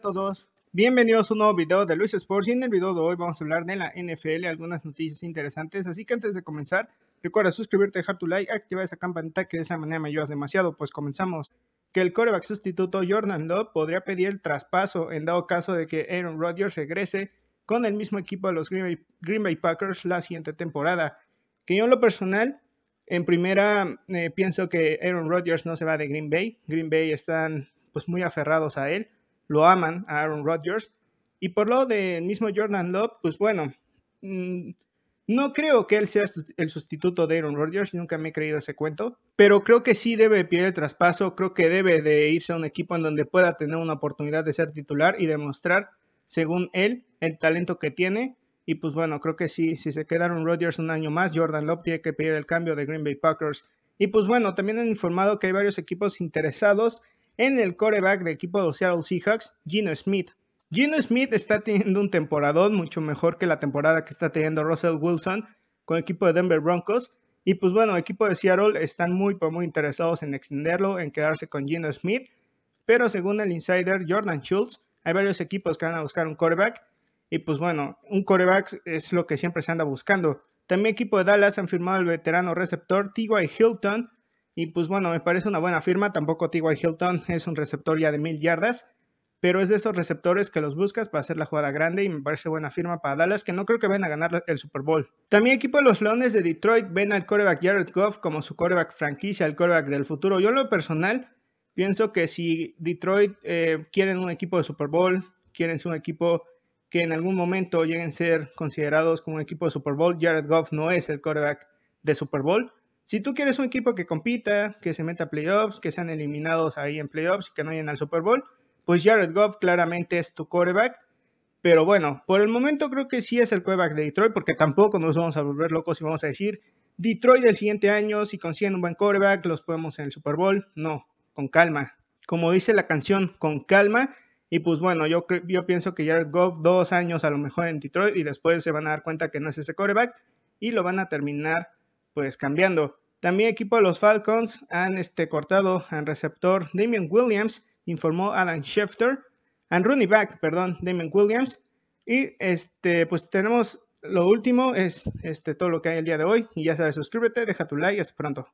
todos, bienvenidos a un nuevo video de Luis Sports y en el video de hoy vamos a hablar de la NFL, algunas noticias interesantes, así que antes de comenzar, recuerda suscribirte, dejar tu like, activar esa campanita que de esa manera me ayudas demasiado, pues comenzamos. Que el coreback sustituto Jordan Love podría pedir el traspaso en dado caso de que Aaron Rodgers regrese con el mismo equipo de los Green Bay, Packers la siguiente temporada. Que yo lo personal en primera, eh, pienso que Aaron Rodgers no se va de Green Bay. Green Bay están pues muy aferrados a él lo aman a Aaron Rodgers. Y por lo del mismo Jordan Love, pues bueno, mm, no creo que él sea el sustituto de Aaron Rodgers, nunca me he creído ese cuento, pero creo que sí debe pedir el traspaso, creo que debe de irse a un equipo en donde pueda tener una oportunidad de ser titular y demostrar, según él, el talento que tiene. Y pues bueno, creo que sí, si se queda Aaron Rodgers un año más, Jordan Love tiene que pedir el cambio de Green Bay Packers. Y pues bueno, también han informado que hay varios equipos interesados en el coreback del equipo de Seattle Seahawks, Gino Smith. Gino Smith está teniendo un temporadón mucho mejor que la temporada que está teniendo Russell Wilson con el equipo de Denver Broncos. Y pues bueno, el equipo de Seattle están muy, muy interesados en extenderlo, en quedarse con Gino Smith. Pero según el insider Jordan Schultz, hay varios equipos que van a buscar un coreback. Y pues bueno, un coreback es lo que siempre se anda buscando. También equipo de Dallas han firmado al veterano receptor T.Y. Hilton y pues bueno, me parece una buena firma. Tampoco T.Y. Hilton es un receptor ya de mil yardas, pero es de esos receptores que los buscas para hacer la jugada grande y me parece buena firma para Dallas, que no creo que vayan a ganar el Super Bowl. También equipo de los Leones de Detroit ven al coreback Jared Goff como su coreback franquicia, el coreback del futuro. Yo en lo personal pienso que si Detroit eh, quieren un equipo de Super Bowl, quieren ser un equipo que en algún momento lleguen a ser considerados como un equipo de Super Bowl, Jared Goff no es el coreback de Super Bowl. Si tú quieres un equipo que compita, que se meta a playoffs, que sean eliminados ahí en playoffs y que no lleguen al Super Bowl, pues Jared Goff claramente es tu quarterback. Pero bueno, por el momento creo que sí es el quarterback de Detroit, porque tampoco nos vamos a volver locos y vamos a decir Detroit del siguiente año, si consiguen un buen quarterback, los podemos en el Super Bowl. No, con calma. Como dice la canción, con calma. Y pues bueno, yo, yo pienso que Jared Goff dos años a lo mejor en Detroit y después se van a dar cuenta que no es ese quarterback y lo van a terminar pues cambiando. También equipo de los Falcons han este, cortado al receptor Damien Williams, informó Alan Schefter, and running back, perdón, Damien Williams. Y este, pues tenemos lo último, es este, todo lo que hay el día de hoy. Y ya sabes, suscríbete, deja tu like y hasta pronto.